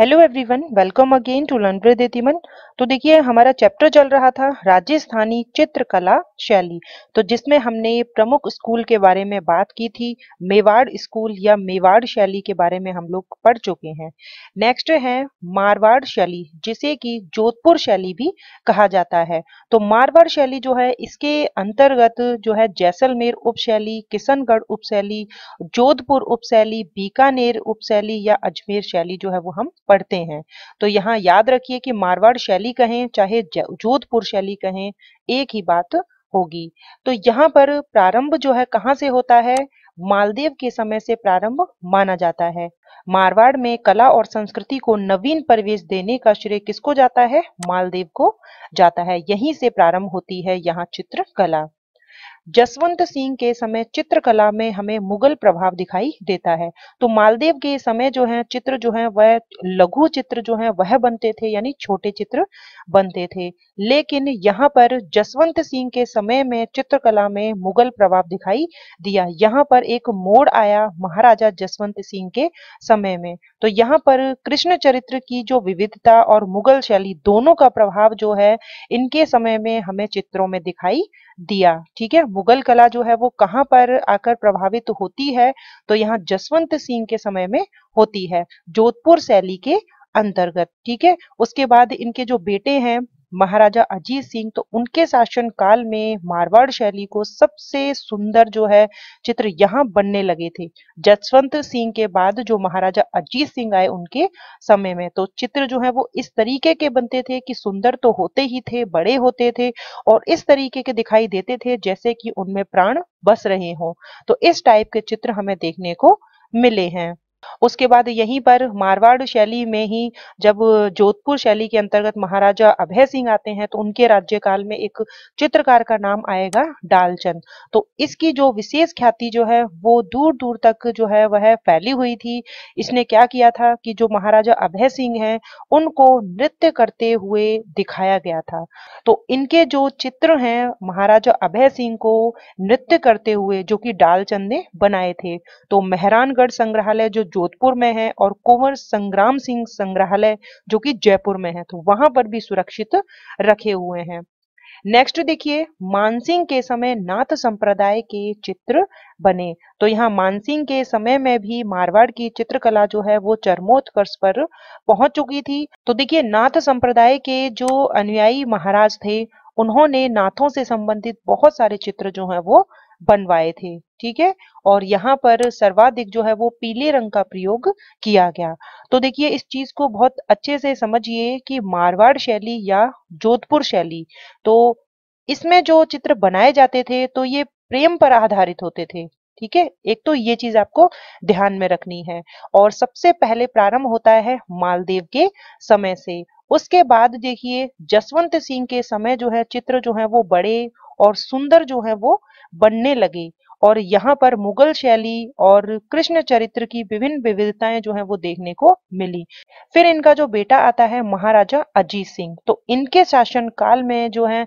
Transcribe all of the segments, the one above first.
hello everyone welcome again to learn with Yatiman तो देखिए हमारा चैप्टर चल रहा था राजस्थानी चित्रकला शैली तो जिसमें हमने प्रमुख स्कूल के बारे में बात की थी मेवाड़ स्कूल या मेवाड़ शैली के बारे में हम लोग पढ़ चुके हैं नेक्स्ट है मारवाड़ शैली जिसे कि जोधपुर शैली भी कहा जाता है तो मारवाड़ शैली जो है इसके अंतर्गत जो है जैसलमेर उप किशनगढ़ उप जोधपुर उप बीकानेर उपशैली या अजमेर शैली जो है वो हम पढ़ते हैं तो यहाँ याद रखिए कि मारवाड़ शैली कहें चाहे जोधपुर शैली कहें एक ही बात होगी तो यहाँ पर प्रारंभ जो है कहाँ से होता है मालदेव के समय से प्रारंभ माना जाता है मारवाड़ में कला और संस्कृति को नवीन परिवेश देने का श्रेय किसको जाता है मालदेव को जाता है यहीं से प्रारंभ होती है यहाँ चित्रकला जसवंत सिंह के समय चित्रकला में हमें मुगल प्रभाव दिखाई देता है तो मालदेव के समय जो है चित्र जो है वह लघु चित्र जो है वह बनते थे यानी छोटे चित्र बनते थे लेकिन यहाँ पर जसवंत सिंह के समय में चित्रकला में मुगल प्रभाव दिखाई दिया यहाँ पर एक मोड़ आया महाराजा जसवंत सिंह के समय में तो यहाँ पर कृष्ण चरित्र की जो विविधता और मुगल शैली दोनों का प्रभाव जो है इनके समय में हमें चित्रों में दिखाई दिया ठीक है मुगल कला जो है वो कहाँ पर आकर प्रभावित होती है तो यहाँ जसवंत सिंह के समय में होती है जोधपुर शैली के अंतर्गत ठीक है उसके बाद इनके जो बेटे हैं महाराजा अजीत सिंह तो उनके शासन काल में मारवाड़ शैली को सबसे सुंदर जो है चित्र यहाँ बनने लगे थे जसवंत सिंह के बाद जो महाराजा अजीत सिंह आए उनके समय में तो चित्र जो है वो इस तरीके के बनते थे कि सुंदर तो होते ही थे बड़े होते थे और इस तरीके के दिखाई देते थे जैसे कि उनमें प्राण बस रहे हों तो इस टाइप के चित्र हमें देखने को मिले हैं उसके बाद यहीं पर मारवाड़ शैली में ही जब जोधपुर शैली के अंतर्गत महाराजा अभय सिंह आते हैं तो उनके राज्यकाल में एक चित्रकार का नाम आएगा डालचंद तो इसकी जो विशेष ख्याति जो है वो दूर दूर तक जो है वह फैली हुई थी इसने क्या किया था कि जो महाराजा अभय सिंह है उनको नृत्य करते हुए दिखाया गया था तो इनके जो चित्र है महाराजा अभय सिंह को नृत्य करते हुए जो कि डालचंद ने बनाए थे तो मेहरानगढ़ संग्रहालय जो जोधपुर में है और कुंवर संग्राम सिंह संग्रहालय जो कि जयपुर में है तो वहां पर भी सुरक्षित रखे हुए हैं नेक्स्ट देखिए मानसिंह के समय नाथ संप्रदाय के चित्र बने तो यहाँ मानसिंह के समय में भी मारवाड़ की चित्रकला जो है वो चरमोत्कर्ष पर पहुंच चुकी थी तो देखिए नाथ संप्रदाय के जो अनुयायी महाराज थे उन्होंने नाथों से संबंधित बहुत सारे चित्र जो है वो बनवाए थे ठीक है और यहाँ पर सर्वाधिक जो है वो पीले रंग का प्रयोग किया गया तो देखिए इस चीज को बहुत अच्छे से समझिए कि मारवाड़ शैली या जोधपुर शैली तो इसमें जो चित्र बनाए जाते थे तो ये प्रेम पर आधारित होते थे ठीक है एक तो ये चीज आपको ध्यान में रखनी है और सबसे पहले प्रारंभ होता है मालदेव के समय से उसके बाद देखिए जसवंत सिंह के समय जो है चित्र जो है वो बड़े और सुंदर जो है वो बनने लगे और यहाँ पर मुगल शैली और कृष्ण चरित्र की विभिन्न विविधताएं जो है वो देखने को मिली फिर इनका जो बेटा आता है महाराजा अजीत सिंह तो इनके शासन काल में जो है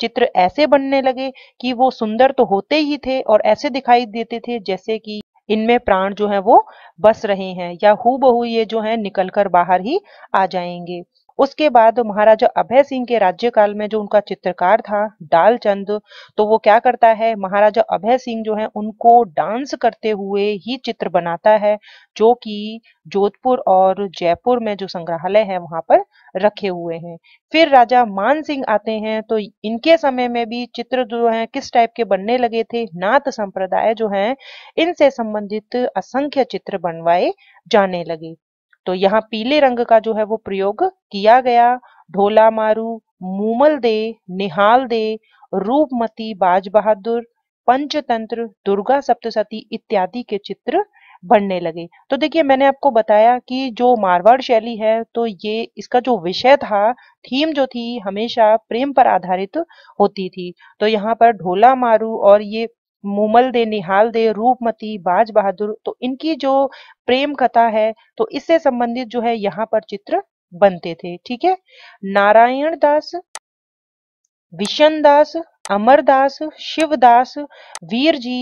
चित्र ऐसे बनने लगे कि वो सुंदर तो होते ही थे और ऐसे दिखाई देते थे जैसे कि इनमें प्राण जो है वो बस रहे हैं या हु ये जो है निकलकर बाहर ही आ जाएंगे उसके बाद महाराजा अभय सिंह के राज्यकाल में जो उनका चित्रकार था डालचंद तो वो क्या करता है महाराजा अभय सिंह जो है उनको डांस करते हुए ही चित्र बनाता है जो कि जोधपुर और जयपुर में जो संग्रहालय है वहां पर रखे हुए हैं फिर राजा मान सिंह आते हैं तो इनके समय में भी चित्र जो है किस टाइप के बनने लगे थे नाथ संप्रदाय जो है इनसे संबंधित असंख्य चित्र बनवाए जाने लगे तो यहाँ पीले रंग का जो है वो प्रयोग किया गया ढोला मारू मूमल दे निहाल दे रूपमती बाज बहादुर पंचतंत्र दुर्गा सप्तशती इत्यादि के चित्र बनने लगे तो देखिए मैंने आपको बताया कि जो मारवाड़ शैली है तो ये इसका जो विषय था थीम जो थी हमेशा प्रेम पर आधारित होती थी तो यहाँ पर ढोला मारू और ये मोमल दे निहाल दे रूपमती बाज बहादुर तो इनकी जो प्रेम कथा है तो इससे संबंधित जो है यहाँ पर चित्र बनते थे ठीक है नारायण दास विशन दास अमरदास शिवदास वीर जी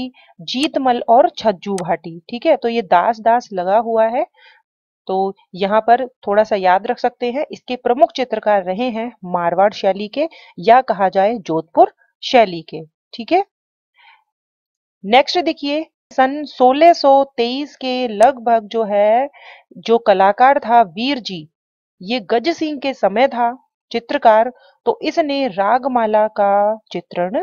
जीतमल और छज्जू भाटी ठीक है तो ये दास दास लगा हुआ है तो यहाँ पर थोड़ा सा याद रख सकते हैं इसके प्रमुख चित्रकार रहे हैं मारवाड़ शैली के या कहा जाए जोधपुर शैली के ठीक है नेक्स्ट देखिए सन 1623 के लगभग जो है जो कलाकार था वीर जी ये गज सिंह के समय था चित्रकार तो इसने रागमाला का चित्रण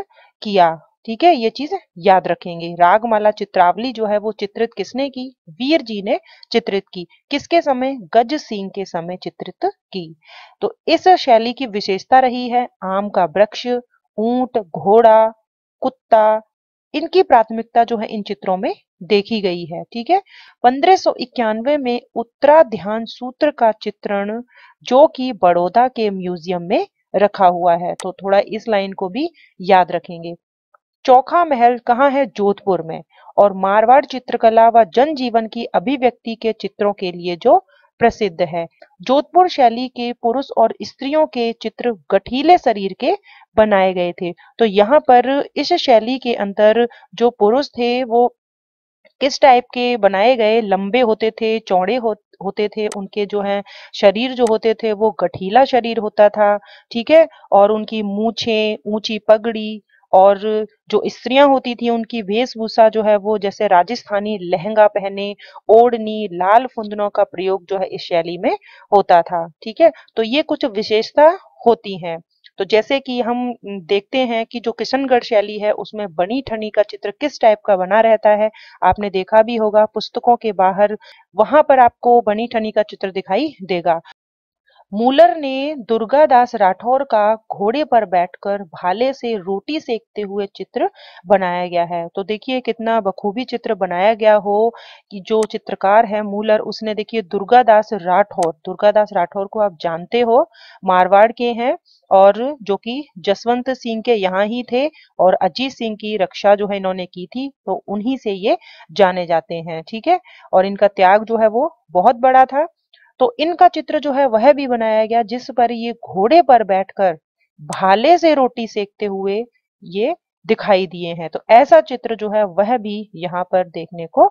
किया ठीक है ये चीज याद रखेंगे रागमाला चित्रावली जो है वो चित्रित किसने की वीर जी ने चित्रित की किसके समय गज सिंह के समय चित्रित की तो इस शैली की विशेषता रही है आम का वृक्ष ऊंट घोड़ा कुत्ता इनकी प्राथमिकता जो है इन चित्रों में देखी गई है ठीक है पंद्रह में उत्तराध्यान सूत्र का चित्रण जो कि बड़ौदा के म्यूजियम में रखा हुआ है तो थोड़ा इस लाइन को भी याद रखेंगे चौखा महल कहाँ है जोधपुर में और मारवाड़ चित्रकला व जनजीवन की अभिव्यक्ति के चित्रों के लिए जो प्रसिद्ध है जोधपुर शैली के पुरुष और स्त्रियों के चित्र गठीले शरीर के बनाए गए थे तो यहाँ पर इस शैली के अंदर जो पुरुष थे वो किस टाइप के बनाए गए लंबे होते थे चौड़े हो, होते थे उनके जो है शरीर जो होते थे वो गठीला शरीर होता था ठीक है और उनकी मूछे ऊंची पगड़ी और जो स्त्रियां होती थी उनकी वेशभूषा जो है वो जैसे राजस्थानी लहंगा पहने ओढ़नी लाल फुंदनों का प्रयोग जो है इस शैली में होता था ठीक है तो ये कुछ विशेषता होती हैं तो जैसे कि हम देखते हैं कि जो किशनगढ़ शैली है उसमें बनी ठनी का चित्र किस टाइप का बना रहता है आपने देखा भी होगा पुस्तकों के बाहर वहां पर आपको बनी ठनी का चित्र दिखाई देगा मूलर ने दुर्गादास राठौर का घोड़े पर बैठकर भाले से रोटी सेकते हुए चित्र बनाया गया है तो देखिए कितना बखूबी चित्र बनाया गया हो कि जो चित्रकार है मूलर उसने देखिए दुर्गादास राठौर दुर्गादास राठौर को आप जानते हो मारवाड़ के हैं और जो कि जसवंत सिंह के यहाँ ही थे और अजीत सिंह की रक्षा जो है इन्होंने की थी तो उन्हीं से ये जाने जाते हैं ठीक है और इनका त्याग जो है वो बहुत बड़ा था तो इनका चित्र जो है वह भी बनाया गया जिस पर ये घोड़े पर बैठकर भाले से रोटी सेकते हुए ये दिखाई दिए हैं तो ऐसा चित्र जो है वह भी यहाँ पर देखने को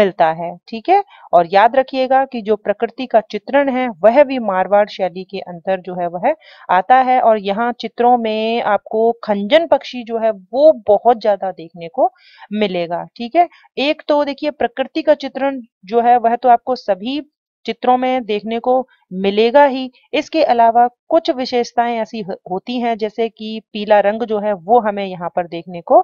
मिलता है ठीक है और याद रखिएगा कि जो प्रकृति का चित्रण है वह भी मारवाड़ शैली के अंतर जो है वह आता है और यहाँ चित्रों में आपको खंजन पक्षी जो है वो बहुत ज्यादा देखने को मिलेगा ठीक है एक तो देखिए प्रकृति का चित्रण जो है वह तो आपको सभी चित्रों में देखने को मिलेगा ही इसके अलावा कुछ विशेषताएं ऐसी होती हैं जैसे कि पीला रंग जो है वो हमें यहाँ पर देखने को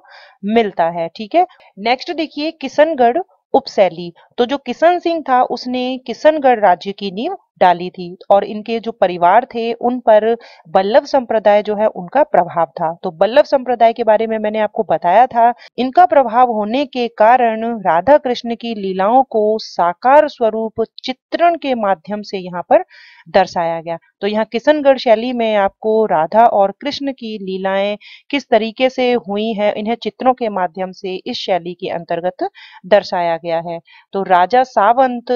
मिलता है ठीक है नेक्स्ट देखिए किशनगढ़ उपशैली तो जो किशन सिंह था उसने किशनगढ़ राज्य की नींव डाली थी और इनके जो परिवार थे उन पर बल्लभ संप्रदाय जो है उनका प्रभाव था तो बल्लभ संप्रदाय के बारे में मैंने आपको बताया था इनका प्रभाव होने के कारण राधा कृष्ण की लीलाओं को साकार स्वरूप चित्रण के माध्यम से यहाँ पर दर्शाया गया तो यहाँ किशनगढ़ शैली में आपको राधा और कृष्ण की लीलाएं किस तरीके से हुई है इन्हें चित्रों के माध्यम से इस शैली के अंतर्गत दर्शाया गया है तो राजा सावंत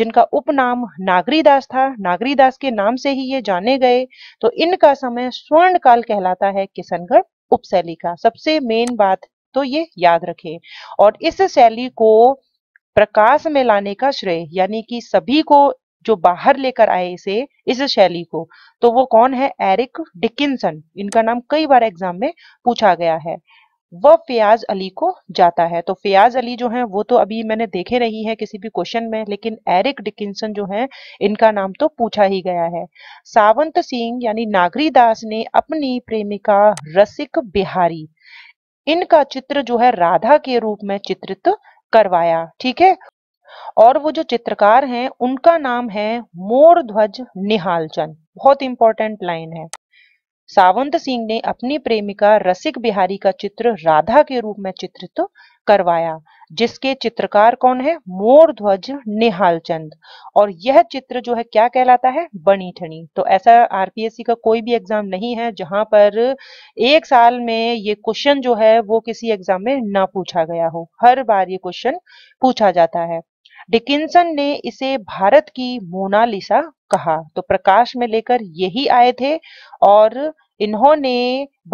जिनका उपनाम नागरीदास नागरीदास था नागरीदास के नाम से ही ये जाने गए तो इनका समय स्वर्ण काल कहलाता है किशनगढ़ उपशैली का सबसे मेन बात तो ये याद रखें और इस शैली को प्रकाश में लाने का श्रेय यानी कि सभी को जो बाहर लेकर आए इसे इस शैली को तो वो कौन है एरिक डिकिंसन इनका नाम कई बार एग्जाम में पूछा गया है वह फयाज अली को जाता है तो फयाज अली जो है वो तो अभी मैंने देखे नहीं है किसी भी क्वेश्चन में लेकिन एरिक डिकिंसन जो है इनका नाम तो पूछा ही गया है सावंत सिंह यानी नागरी दास ने अपनी प्रेमिका रसिक बिहारी इनका चित्र जो है राधा के रूप में चित्रित करवाया ठीक है और वो जो चित्रकार हैं उनका नाम है मोर ध्वज निहालचंद बहुत इंपॉर्टेंट लाइन है सावंत सिंह ने अपनी प्रेमिका रसिक बिहारी का चित्र राधा के रूप में चित्रित तो करवाया जिसके चित्रकार कौन है मोर ध्वज निहाल चंद और यह चित्र जो है क्या कहलाता है बनी ठनी तो ऐसा आरपीएससी का कोई भी एग्जाम नहीं है जहां पर एक साल में ये क्वेश्चन जो है वो किसी एग्जाम में ना पूछा गया हो हर बार ये क्वेश्चन पूछा जाता है डिकिंसन ने इसे भारत की मोनालिसा कहा तो प्रकाश में लेकर यही आए थे और इन्होंने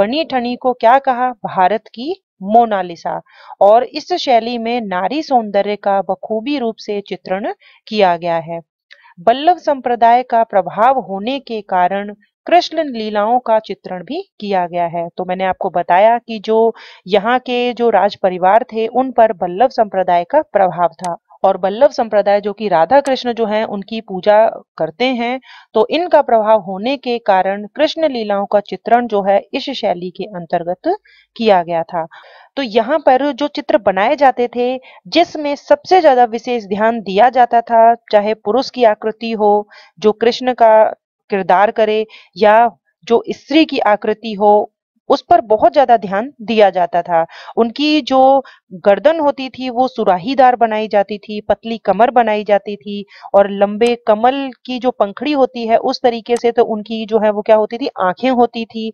बनी ठनी को क्या कहा भारत की मोनालिसा और इस शैली में नारी सौंदर्य का बखूबी रूप से चित्रण किया गया है बल्लभ संप्रदाय का प्रभाव होने के कारण कृष्ण लीलाओं का चित्रण भी किया गया है तो मैंने आपको बताया कि जो यहाँ के जो राज परिवार थे उन पर बल्लभ संप्रदाय का प्रभाव था और बल्लभ संप्रदाय जो कि राधा कृष्ण जो हैं उनकी पूजा करते हैं तो इनका प्रभाव होने के कारण कृष्ण लीलाओं का चित्रण जो है इस शैली के अंतर्गत किया गया था तो यहाँ पर जो चित्र बनाए जाते थे जिसमें सबसे ज्यादा विशेष ध्यान दिया जाता था चाहे पुरुष की आकृति हो जो कृष्ण का किरदार करे या जो स्त्री की आकृति हो उस पर बहुत ज्यादा ध्यान दिया जाता था उनकी जो गर्दन होती थी वो सुराहीदार बनाई जाती थी पतली कमर बनाई जाती थी और लंबे कमल की जो पंखड़ी होती है उस तरीके से तो उनकी जो है वो क्या होती थी आंखें होती थी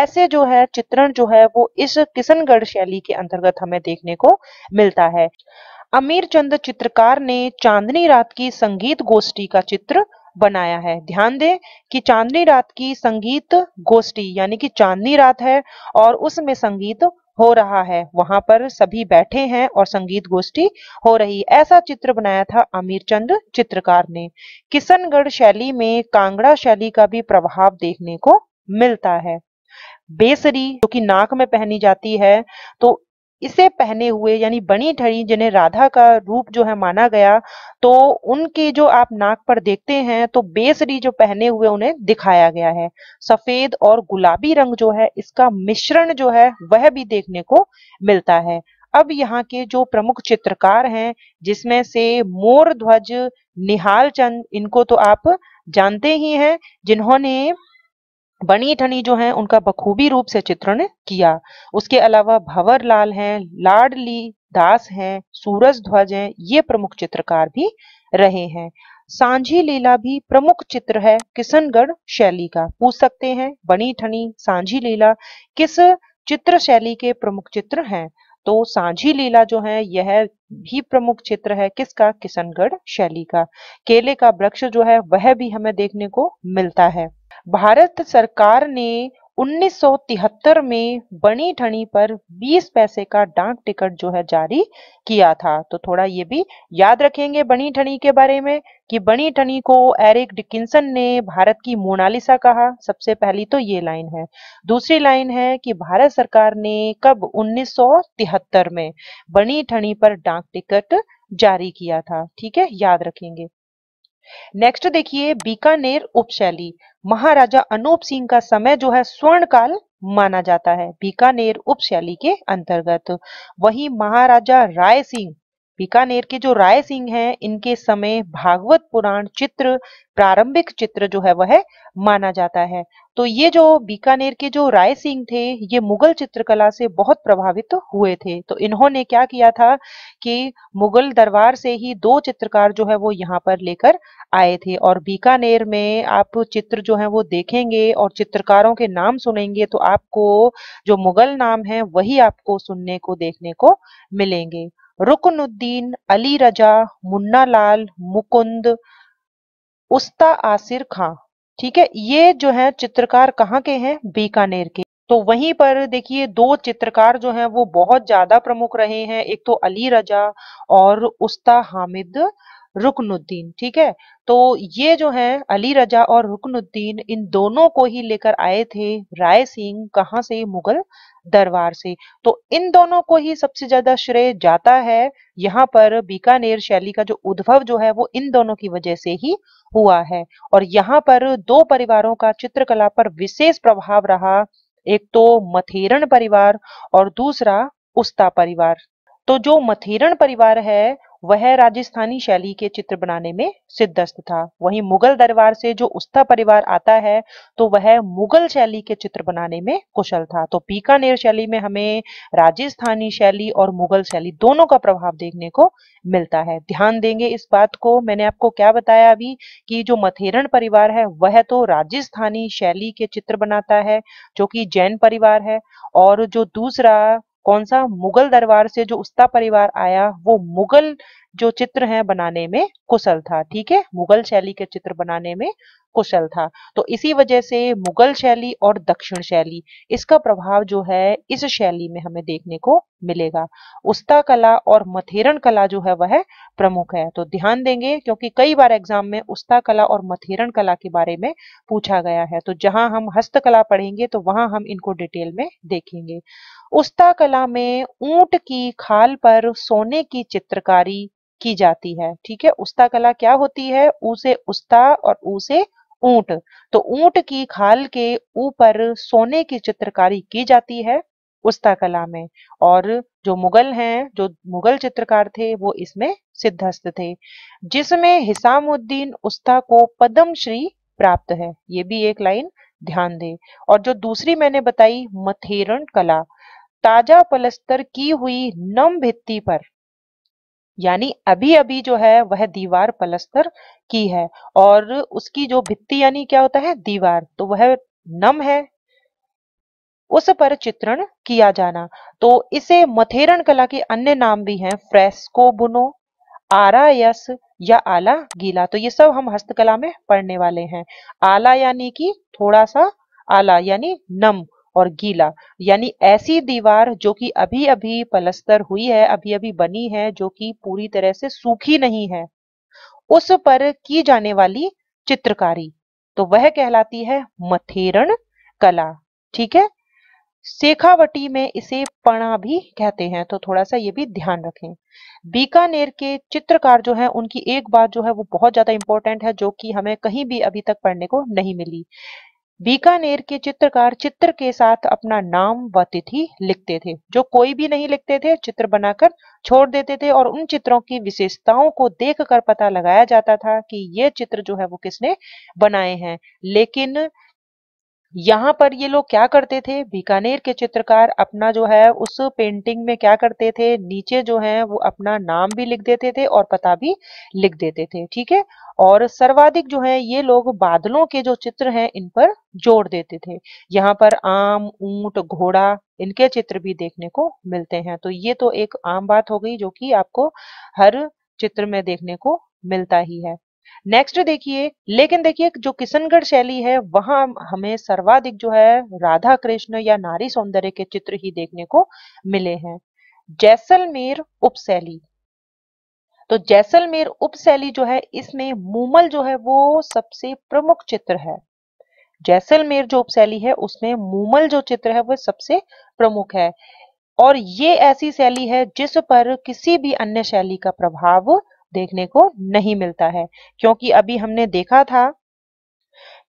ऐसे जो है चित्रण जो है वो इस किशनगढ़ शैली के अंतर्गत हमें देखने को मिलता है अमीर चंद चित्रकार ने चांदनी रात की संगीत गोष्ठी का चित्र बनाया है ध्यान दें कि चांदनी रात की संगीत गोष्ठी यानी कि चांदनी रात है और उसमें संगीत हो रहा है वहां पर सभी बैठे हैं और संगीत गोष्ठी हो रही ऐसा चित्र बनाया था आमिर चंद चित्रकार ने किशनगढ़ शैली में कांगड़ा शैली का भी प्रभाव देखने को मिलता है बेसरी जो कि नाक में पहनी जाती है तो इसे पहने हुए यानी बनी ठड़ी जिन्हें राधा का रूप जो है माना गया तो उनके जो आप नाक पर देखते हैं तो बेसरी जो पहने हुए उन्हें दिखाया गया है सफेद और गुलाबी रंग जो है इसका मिश्रण जो है वह भी देखने को मिलता है अब यहाँ के जो प्रमुख चित्रकार हैं जिसमें से मोर ध्वज निहाल चंद इनको तो आप जानते ही हैं जिन्होंने बनी ठनी जो है उनका बखूबी रूप से चित्रण किया उसके अलावा भवर लाल है लाडली दास हैं सूरज ध्वज हैं ये प्रमुख चित्रकार भी रहे हैं सांझी लीला भी प्रमुख चित्र है किशनगढ़ शैली का पूछ सकते हैं बनी ठनी सांझी लीला किस चित्र शैली के प्रमुख चित्र हैं तो सांझी लीला जो है यह भी प्रमुख चित्र है किसका किशनगढ़ शैली का केले का वृक्ष जो है वह भी हमें देखने को मिलता है भारत सरकार ने 1973 में बनी ठनी पर 20 पैसे का डाक टिकट जो है जारी किया था तो थोड़ा ये भी याद रखेंगे बनी ठनी के बारे में कि बनी ठनी को एरिक डिकिंसन ने भारत की मोनालिसा कहा सबसे पहली तो ये लाइन है दूसरी लाइन है कि भारत सरकार ने कब 1973 में बनी ठनी पर डाक टिकट जारी किया था ठीक है याद रखेंगे नेक्स्ट देखिए बीकानेर उपशैली महाराजा अनूप सिंह का समय जो है स्वर्ण काल माना जाता है बीकानेर उपशैली के अंतर्गत वहीं महाराजा राय सिंह बीकानेर के जो राय सिंह हैं इनके समय भागवत पुराण चित्र प्रारंभिक चित्र जो है वह माना जाता है तो ये जो बीकानेर के जो राय सिंह थे ये मुगल चित्रकला से बहुत प्रभावित हुए थे तो इन्होंने क्या किया था कि मुगल दरबार से ही दो चित्रकार जो है वो यहाँ पर लेकर आए थे और बीकानेर में आप चित्र जो है वो देखेंगे और चित्रकारों के नाम सुनेंगे तो आपको जो मुगल नाम है वही आपको सुनने को देखने को मिलेंगे रुकनुद्दीन अली रजा मुन्ना लाल मुकुंद उस्ता आसिर खां ठीक है ये जो है चित्रकार कहाँ के हैं बीकानेर के तो वहीं पर देखिए दो चित्रकार जो हैं वो बहुत ज्यादा प्रमुख रहे हैं एक तो अली रजा और उस्ता हामिद रुकनुद्दीन ठीक है तो ये जो है अली रजा और रुकनुद्दीन इन दोनों को ही लेकर आए थे राय सिंह कहाँ से मुगल दरबार से तो इन दोनों को ही सबसे ज्यादा श्रेय जाता है यहाँ पर बीकानेर शैली का जो उद्भव जो है वो इन दोनों की वजह से ही हुआ है और यहाँ पर दो परिवारों का चित्रकला पर विशेष प्रभाव रहा एक तो मथेरन परिवार और दूसरा उस्ता परिवार तो जो मथेरन परिवार है वह राजस्थानी शैली के चित्र बनाने में सिद्धस्त था वहीं मुगल दरबार से जो उस्ता परिवार आता है तो वह मुगल शैली के चित्र बनाने में कुशल था तो पीकानेर शैली में हमें राजस्थानी शैली और मुगल शैली दोनों का प्रभाव देखने को मिलता है ध्यान देंगे इस बात को मैंने आपको क्या बताया अभी कि जो मथेरन परिवार है वह तो राजस्थानी शैली के चित्र बनाता है जो कि जैन परिवार है और जो दूसरा कौन सा मुगल दरबार से जो उस्ता परिवार आया वो मुगल जो चित्र हैं बनाने में कुशल था ठीक है मुगल शैली के चित्र बनाने में कुशल था तो इसी वजह से मुगल शैली और दक्षिण शैली इसका प्रभाव जो है इस शैली में हमें देखने को मिलेगा उस्ता कला और मथेरन कला जो है वह प्रमुख है तो ध्यान देंगे क्योंकि कई बार एग्जाम में उस्ता कला और मथेरन कला के बारे में पूछा गया है तो जहां हम हस्तकला पढ़ेंगे तो वहां हम इनको डिटेल में देखेंगे उस्ता कला में ऊंट की खाल पर सोने की चित्रकारी की जाती है ठीक है उस्ता कला क्या होती है उसे उस्ता और उसे ऊंट तो ऊंट की खाल के ऊपर सोने की चित्रकारी की जाती है उस्ता कला में और जो मुगल हैं जो मुगल चित्रकार थे वो इसमें सिद्धस्त थे जिसमें हिसामुद्दीन उस्ता को पद्म श्री प्राप्त है ये भी एक लाइन ध्यान दे और जो दूसरी मैंने बताई मथेरण कला ताजा पलस्तर की हुई नम भित्ती पर यानी अभी अभी जो है वह दीवार पलस्तर की है और उसकी जो भित्ति यानी क्या होता है दीवार तो वह नम है उस पर चित्रण किया जाना तो इसे मथेरन कला के अन्य नाम भी हैं फ्रेस्को बुनो आरा यस या आला गीला तो ये सब हम हस्तकला में पढ़ने वाले हैं आला यानी कि थोड़ा सा आला यानी नम और गीला यानी ऐसी दीवार जो कि अभी अभी पलस्तर हुई है अभी अभी बनी है जो कि पूरी तरह से सूखी नहीं है उस पर की जाने वाली चित्रकारी तो वह कहलाती है मथेरण कला ठीक है शेखावटी में इसे पणा भी कहते हैं तो थोड़ा सा ये भी ध्यान रखें बीकानेर के चित्रकार जो है उनकी एक बात जो है वो बहुत ज्यादा इंपॉर्टेंट है जो कि हमें कहीं भी अभी तक पढ़ने को नहीं मिली बीकानेर के चित्रकार चित्र के साथ अपना नाम व तिथि लिखते थे जो कोई भी नहीं लिखते थे चित्र बनाकर छोड़ देते थे और उन चित्रों की विशेषताओं को देखकर पता लगाया जाता था कि ये चित्र जो है वो किसने बनाए हैं लेकिन यहाँ पर ये लोग क्या करते थे बीकानेर के चित्रकार अपना जो है उस पेंटिंग में क्या करते थे नीचे जो है वो अपना नाम भी लिख देते थे और पता भी लिख देते थे ठीक है और सर्वाधिक जो है ये लोग बादलों के जो चित्र हैं इन पर जोड़ देते थे यहाँ पर आम ऊंट घोड़ा इनके चित्र भी देखने को मिलते हैं तो ये तो एक आम बात हो गई जो कि आपको हर चित्र में देखने को मिलता ही है नेक्स्ट देखिए लेकिन देखिए जो किशनगढ़ शैली है वहां हमें सर्वाधिक जो है राधा कृष्ण या नारी सौंदर्य के चित्र ही देखने को मिले हैं जैसलमेर उपशैली तो जैसलमेर उपशैली जो है इसमें मूमल जो है वो सबसे प्रमुख चित्र है जैसलमेर जो उपशैली है उसमें मूमल जो चित्र है वह सबसे प्रमुख है और ये ऐसी शैली है जिस पर किसी भी अन्य शैली का प्रभाव देखने को नहीं मिलता है क्योंकि अभी हमने देखा था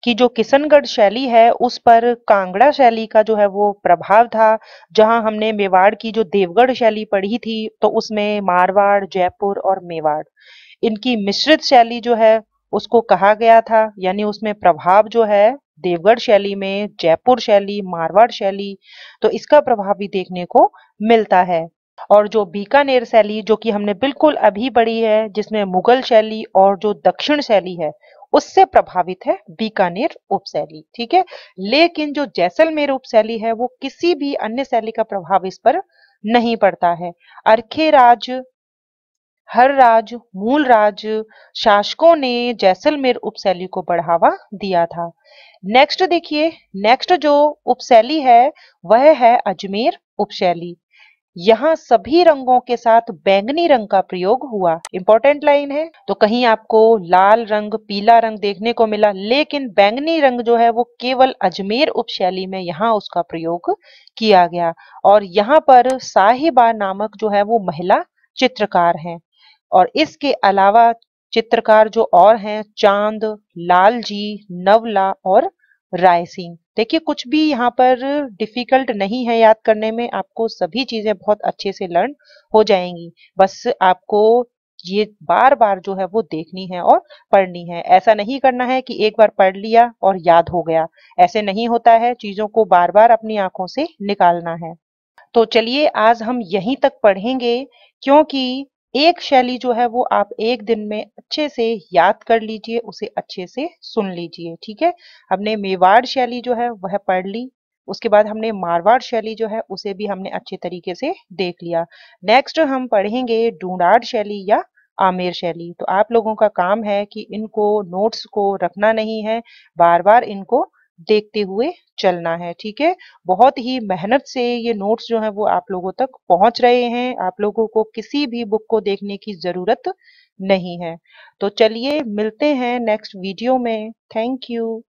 कि जो किशनगढ़ शैली है उस पर कांगड़ा शैली का जो है वो प्रभाव था जहां हमने मेवाड़ की जो देवगढ़ शैली पढ़ी थी तो उसमें मारवाड़ जयपुर और मेवाड़ इनकी मिश्रित शैली जो है उसको कहा गया था यानी उसमें प्रभाव जो है देवगढ़ शैली में जयपुर शैली मारवाड़ शैली तो इसका प्रभाव भी देखने को मिलता है और जो बीकानेर शैली जो कि हमने बिल्कुल अभी पढ़ी है जिसमें मुगल शैली और जो दक्षिण शैली है उससे प्रभावित है बीकानेर उपशैली ठीक है लेकिन जो जैसलमेर उपशैली है वो किसी भी अन्य शैली का प्रभाव इस पर नहीं पड़ता है अर्खे राज हर राज मूल राज शासकों ने जैसलमेर उपशैली को बढ़ावा दिया था नेक्स्ट देखिए नेक्स्ट जो उपशैली है वह है अजमेर उपशैली यहाँ सभी रंगों के साथ बैंगनी रंग का प्रयोग हुआ इंपॉर्टेंट लाइन है तो कहीं आपको लाल रंग पीला रंग देखने को मिला लेकिन बैंगनी रंग जो है वो केवल अजमेर उपशैली में यहाँ उसका प्रयोग किया गया और यहाँ पर साहिबा नामक जो है वो महिला चित्रकार हैं और इसके अलावा चित्रकार जो और हैं चांद लाल जी नवला और रायसीन देखिए कुछ भी यहाँ पर डिफिकल्ट नहीं है याद करने में आपको सभी चीजें बहुत अच्छे से लर्न हो जाएंगी बस आपको ये बार बार जो है वो देखनी है और पढ़नी है ऐसा नहीं करना है कि एक बार पढ़ लिया और याद हो गया ऐसे नहीं होता है चीजों को बार बार अपनी आंखों से निकालना है तो चलिए आज हम यहीं तक पढ़ेंगे क्योंकि एक शैली जो है वो आप एक दिन में अच्छे से याद कर लीजिए उसे अच्छे से सुन लीजिए ठीक है हमने मेवाड़ शैली जो है वह पढ़ ली उसके बाद हमने मारवाड़ शैली जो है उसे भी हमने अच्छे तरीके से देख लिया नेक्स्ट हम पढ़ेंगे डूडाड़ शैली या आमेर शैली तो आप लोगों का काम है कि इनको नोट्स को रखना नहीं है बार बार इनको देखते हुए चलना है ठीक है बहुत ही मेहनत से ये नोट्स जो है वो आप लोगों तक पहुंच रहे हैं आप लोगों को किसी भी बुक को देखने की जरूरत नहीं है तो चलिए मिलते हैं नेक्स्ट वीडियो में थैंक यू